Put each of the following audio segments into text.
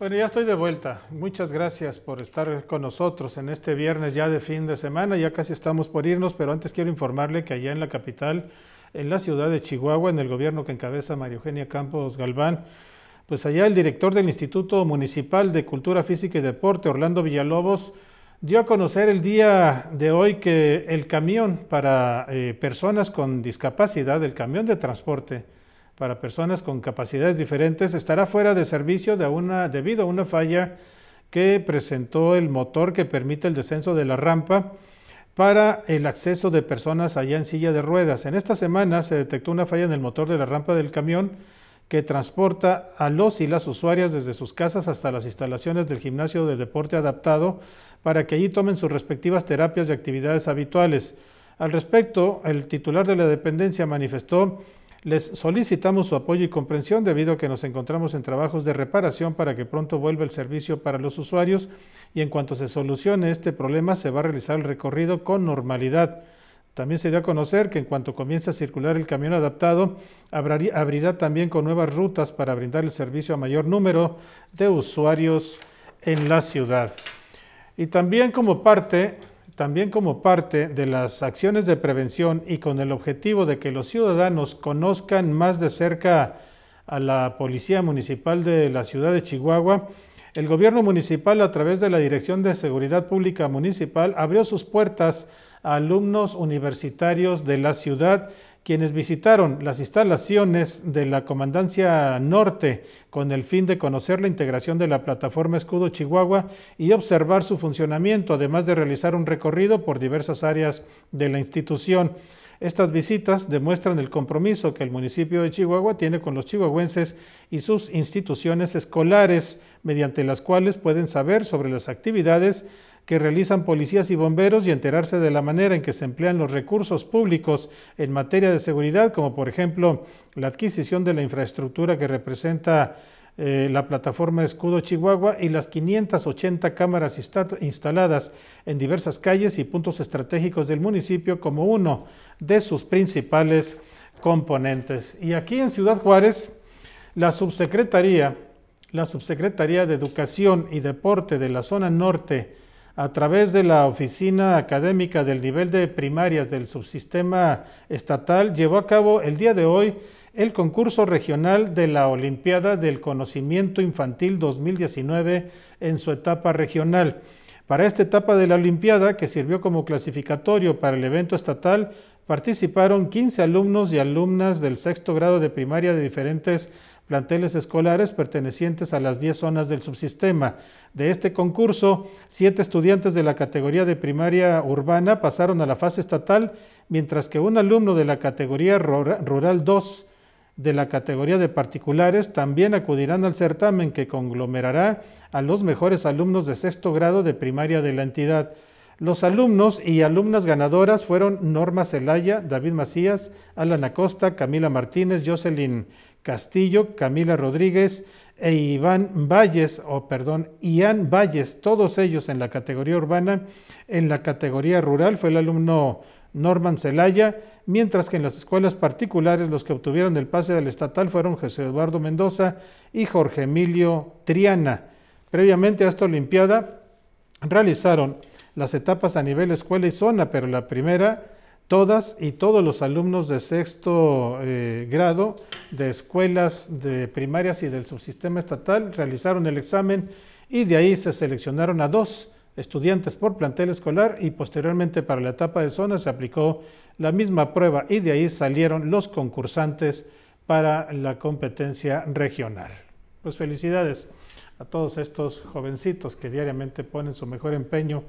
Bueno, ya estoy de vuelta. Muchas gracias por estar con nosotros en este viernes ya de fin de semana. Ya casi estamos por irnos, pero antes quiero informarle que allá en la capital, en la ciudad de Chihuahua, en el gobierno que encabeza María Eugenia Campos Galván, pues allá el director del Instituto Municipal de Cultura Física y Deporte, Orlando Villalobos, dio a conocer el día de hoy que el camión para eh, personas con discapacidad, el camión de transporte, para personas con capacidades diferentes estará fuera de servicio de una, debido a una falla que presentó el motor que permite el descenso de la rampa para el acceso de personas allá en silla de ruedas. En esta semana se detectó una falla en el motor de la rampa del camión que transporta a los y las usuarias desde sus casas hasta las instalaciones del gimnasio de deporte adaptado para que allí tomen sus respectivas terapias y actividades habituales. Al respecto, el titular de la dependencia manifestó les solicitamos su apoyo y comprensión debido a que nos encontramos en trabajos de reparación para que pronto vuelva el servicio para los usuarios y en cuanto se solucione este problema se va a realizar el recorrido con normalidad. También se dio a conocer que en cuanto comience a circular el camión adaptado, abrirá también con nuevas rutas para brindar el servicio a mayor número de usuarios en la ciudad. Y también como parte también como parte de las acciones de prevención y con el objetivo de que los ciudadanos conozcan más de cerca a la Policía Municipal de la Ciudad de Chihuahua, el gobierno municipal a través de la Dirección de Seguridad Pública Municipal abrió sus puertas alumnos universitarios de la ciudad, quienes visitaron las instalaciones de la Comandancia Norte con el fin de conocer la integración de la plataforma Escudo Chihuahua y observar su funcionamiento, además de realizar un recorrido por diversas áreas de la institución. Estas visitas demuestran el compromiso que el municipio de Chihuahua tiene con los chihuahuenses y sus instituciones escolares, mediante las cuales pueden saber sobre las actividades que realizan policías y bomberos y enterarse de la manera en que se emplean los recursos públicos en materia de seguridad, como por ejemplo la adquisición de la infraestructura que representa eh, la plataforma Escudo Chihuahua y las 580 cámaras instaladas en diversas calles y puntos estratégicos del municipio como uno de sus principales componentes. Y aquí en Ciudad Juárez, la subsecretaría, la subsecretaría de Educación y Deporte de la zona norte a través de la Oficina Académica del Nivel de Primarias del Subsistema Estatal, llevó a cabo el día de hoy el concurso regional de la Olimpiada del Conocimiento Infantil 2019 en su etapa regional. Para esta etapa de la Olimpiada, que sirvió como clasificatorio para el evento estatal, participaron 15 alumnos y alumnas del sexto grado de primaria de diferentes planteles escolares pertenecientes a las 10 zonas del subsistema. De este concurso, siete estudiantes de la categoría de primaria urbana pasaron a la fase estatal, mientras que un alumno de la categoría rural 2 de la categoría de particulares también acudirán al certamen que conglomerará a los mejores alumnos de sexto grado de primaria de la entidad. Los alumnos y alumnas ganadoras fueron Norma Celaya, David Macías, Alan Acosta, Camila Martínez, Jocelyn Castillo, Camila Rodríguez e Iván Valles, o perdón, Ian Valles, todos ellos en la categoría urbana. En la categoría rural fue el alumno Norman Celaya, mientras que en las escuelas particulares los que obtuvieron el pase del estatal fueron José Eduardo Mendoza y Jorge Emilio Triana. Previamente a esta Olimpiada realizaron las etapas a nivel escuela y zona, pero la primera, todas y todos los alumnos de sexto eh, grado de escuelas de primarias y del subsistema estatal realizaron el examen y de ahí se seleccionaron a dos estudiantes por plantel escolar y posteriormente para la etapa de zona se aplicó la misma prueba y de ahí salieron los concursantes para la competencia regional. Pues felicidades a todos estos jovencitos que diariamente ponen su mejor empeño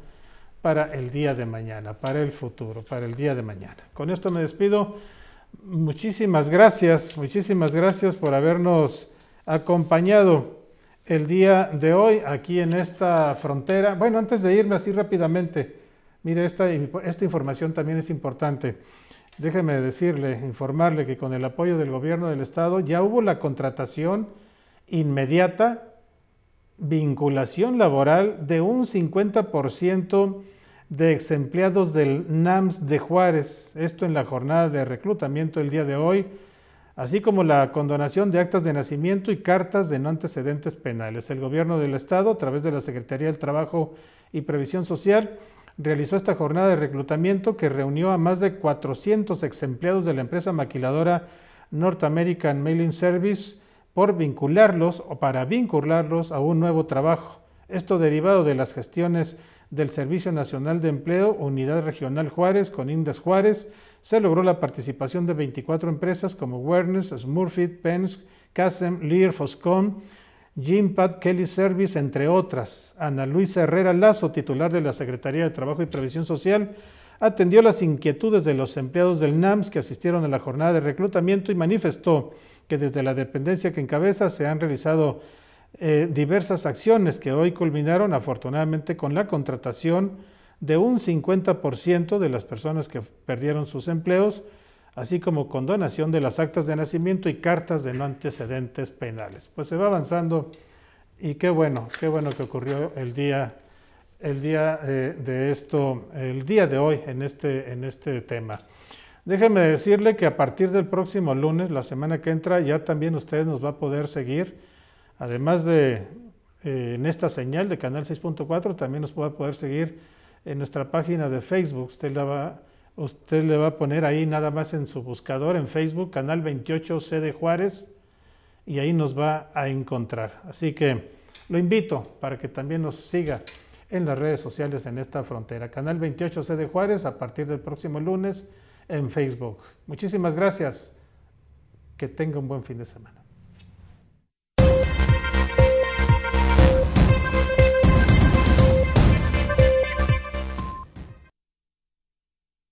para el día de mañana, para el futuro, para el día de mañana. Con esto me despido. Muchísimas gracias, muchísimas gracias por habernos acompañado el día de hoy aquí en esta frontera. Bueno, antes de irme así rápidamente, mire, esta, esta información también es importante. Déjeme decirle, informarle que con el apoyo del gobierno del estado ya hubo la contratación inmediata vinculación laboral de un 50% de exempleados del NAMS de Juárez, esto en la jornada de reclutamiento el día de hoy, así como la condonación de actas de nacimiento y cartas de no antecedentes penales. El gobierno del Estado, a través de la Secretaría del Trabajo y Previsión Social, realizó esta jornada de reclutamiento que reunió a más de 400 exempleados de la empresa maquiladora North American Mailing Service, por vincularlos o para vincularlos a un nuevo trabajo. Esto derivado de las gestiones del Servicio Nacional de Empleo, Unidad Regional Juárez con Indes Juárez, se logró la participación de 24 empresas como Werner's, Smurfit, Pensk, Casem, Lear, Foscom, Jimpad Kelly Service, entre otras. Ana Luisa Herrera Lazo, titular de la Secretaría de Trabajo y Previsión Social, atendió las inquietudes de los empleados del NAMS que asistieron a la jornada de reclutamiento y manifestó que desde la dependencia que encabeza se han realizado eh, diversas acciones que hoy culminaron afortunadamente con la contratación de un 50% de las personas que perdieron sus empleos, así como con donación de las actas de nacimiento y cartas de no antecedentes penales. Pues se va avanzando y qué bueno, qué bueno que ocurrió el día, el día eh, de esto, el día de hoy en este, en este tema. Déjeme decirle que a partir del próximo lunes, la semana que entra, ya también usted nos va a poder seguir, además de eh, en esta señal de Canal 6.4, también nos va a poder seguir en nuestra página de Facebook. Usted, usted le va a poner ahí nada más en su buscador, en Facebook, Canal 28 C de Juárez, y ahí nos va a encontrar. Así que lo invito para que también nos siga en las redes sociales en esta frontera. Canal 28 C de Juárez, a partir del próximo lunes en Facebook. Muchísimas gracias. Que tenga un buen fin de semana.